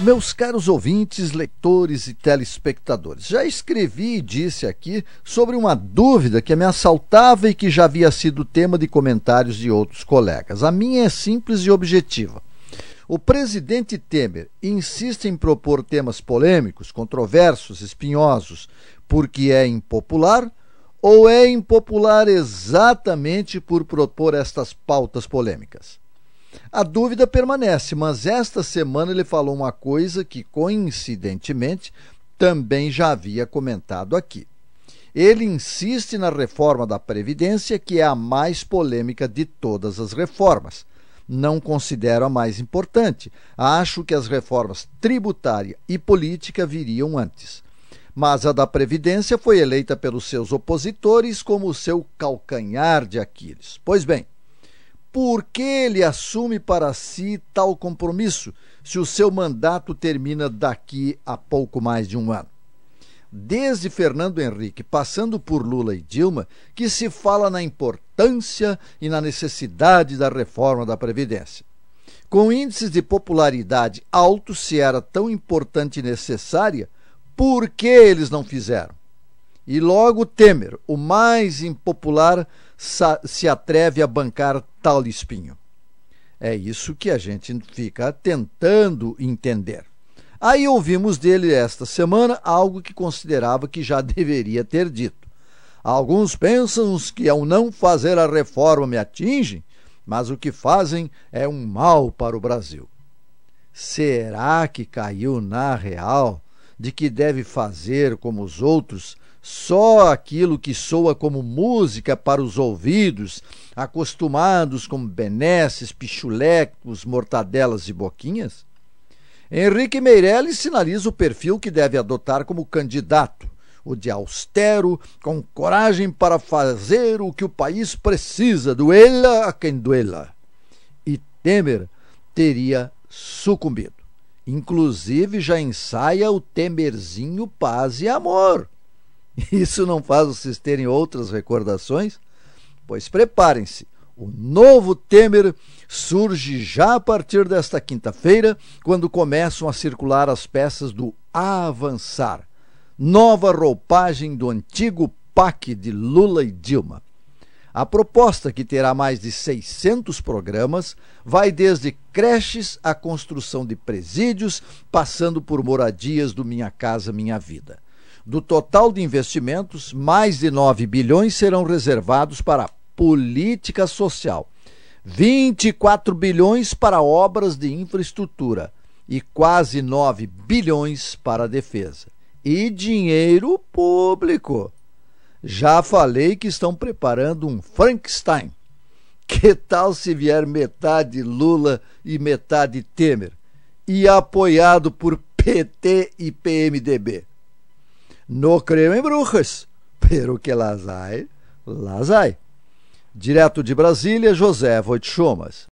Meus caros ouvintes, leitores e telespectadores, já escrevi e disse aqui sobre uma dúvida que me assaltava e que já havia sido tema de comentários de outros colegas. A minha é simples e objetiva. O presidente Temer insiste em propor temas polêmicos, controversos, espinhosos, porque é impopular ou é impopular exatamente por propor estas pautas polêmicas? A dúvida permanece, mas esta semana ele falou uma coisa que, coincidentemente, também já havia comentado aqui. Ele insiste na reforma da Previdência, que é a mais polêmica de todas as reformas. Não considero a mais importante. Acho que as reformas tributária e política viriam antes. Mas a da Previdência foi eleita pelos seus opositores como seu calcanhar de Aquiles. Pois bem, por que ele assume para si tal compromisso se o seu mandato termina daqui a pouco mais de um ano? Desde Fernando Henrique, passando por Lula e Dilma, que se fala na importância e na necessidade da reforma da Previdência. Com índices de popularidade altos, se era tão importante e necessária, por que eles não fizeram? E logo Temer, o mais impopular se atreve a bancar tal espinho? É isso que a gente fica tentando entender. Aí ouvimos dele esta semana algo que considerava que já deveria ter dito. Alguns pensam que ao não fazer a reforma me atingem, mas o que fazem é um mal para o Brasil. Será que caiu na real de que deve fazer como os outros só aquilo que soa como música para os ouvidos, acostumados com benesses, pichulecos, mortadelas e boquinhas? Henrique Meirelles sinaliza o perfil que deve adotar como candidato, o de austero, com coragem para fazer o que o país precisa, duela a quem duela. E Temer teria sucumbido. Inclusive já ensaia o Temerzinho Paz e Amor Isso não faz vocês terem outras recordações? Pois preparem-se. O novo Temer surge já a partir desta quinta-feira, quando começam a circular as peças do Avançar, nova roupagem do antigo PAC de Lula e Dilma. A proposta, que terá mais de 600 programas, vai desde creches à construção de presídios, passando por moradias do Minha Casa Minha Vida. Do total de investimentos, mais de 9 bilhões serão reservados para política social, 24 bilhões para obras de infraestrutura e quase 9 bilhões para defesa. E dinheiro público. Já falei que estão preparando um Frankenstein. Que tal se vier metade Lula e metade Temer? E apoiado por PT e PMDB. No creio em bruxas, pero que lasai, lasai. Direto de Brasília, José Voitchomas.